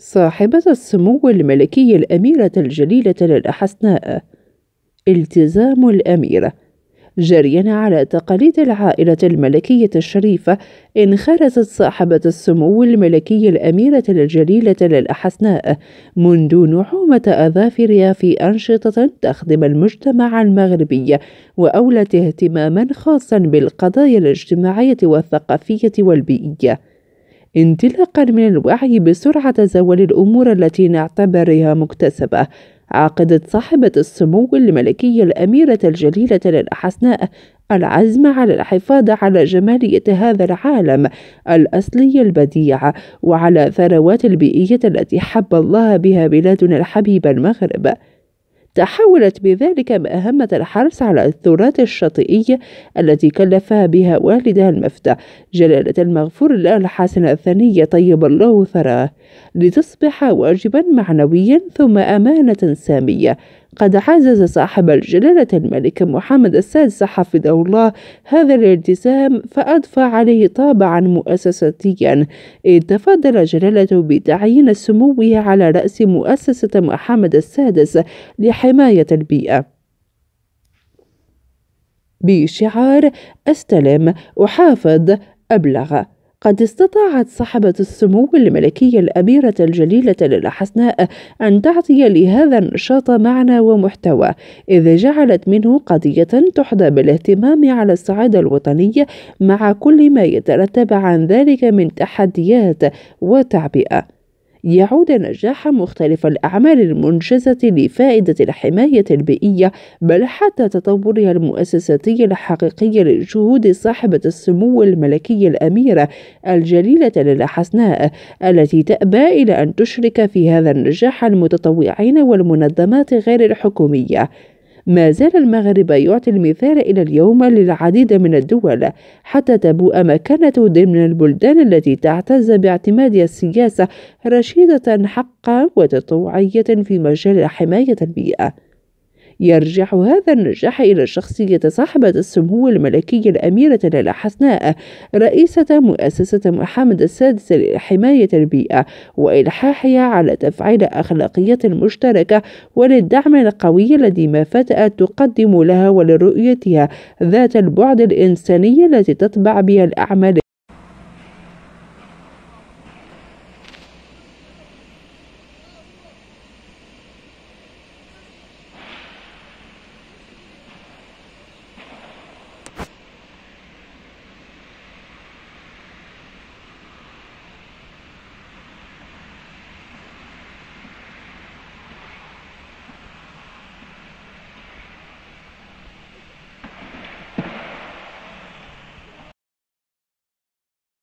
صاحبة السمو الملكي الأميرة الجليلة الأحسناء التزام الأميرة جريا على تقاليد العائلة الملكية الشريفة انخرطت صاحبة السمو الملكي الأميرة الجليلة للأحسناء منذ نعومة أظافرها في أنشطة تخدم المجتمع المغربي وأولت اهتماما خاصا بالقضايا الاجتماعية والثقافية والبيئية انطلاقا من الوعي بسرعة تزاول الأمور التي نعتبرها مكتسبة عقدت صاحبة السمو الملكية الأميرة الجليلة الحسناء العزم على الحفاظ على جمالية هذا العالم الأصلي البديع وعلى الثروات البيئية التي حب الله بها بلادنا الحبيبة المغرب تحولت بذلك مهمة الحرص على الثورات الشاطئية التي كلفها بها والدها المفتى جلالة المغفور له الحسن الثاني طيب الله ثراه لتصبح واجبا معنويا ثم أمانة سامية قد عزز صاحب الجلالة الملك محمد السادس حفظه الله هذا الالتزام فأضفى عليه طابعا مؤسساتيا إذ تفضل جلالته بتعيين سموه على رأس مؤسسة محمد السادس لحماية البيئة بشعار استلم أحافظ أبلغ قد استطاعت صاحبة السمو الملكية الأميرة الجليلة للا حسناء أن تعطي لهذا النشاط معنى ومحتوى إذ جعلت منه قضية تحظى بالاهتمام على الصعيد الوطني مع كل ما يترتب عن ذلك من تحديات وتعبئة يعود نجاح مختلف الأعمال المنجزة لفائدة الحماية البيئية بل حتى تطورها المؤسساتي الحقيقي للجهود صاحبة السمو الملكي الأميرة الجليلة للا حسناء التي تأبى إلى أن تشرك في هذا النجاح المتطوعين والمنظمات غير الحكومية ما زال المغرب يعطي المثال إلى اليوم للعديد من الدول حتى تبوء مكانته ضمن البلدان التي تعتز باعتمادها السياسة رشيدة حقا وتطوعية في مجال حماية البيئة يرجع هذا النجاح إلى شخصية صاحبة السمو الملكي الأميرة لالا حسناء رئيسة مؤسسة محمد السادس لحماية البيئة وإلحاحها على تفعيل أخلاقيات مشتركة وللدعم القوي الذي ما فتأت تقدم لها ولرؤيتها ذات البعد الإنساني التي تطبع بها الأعمال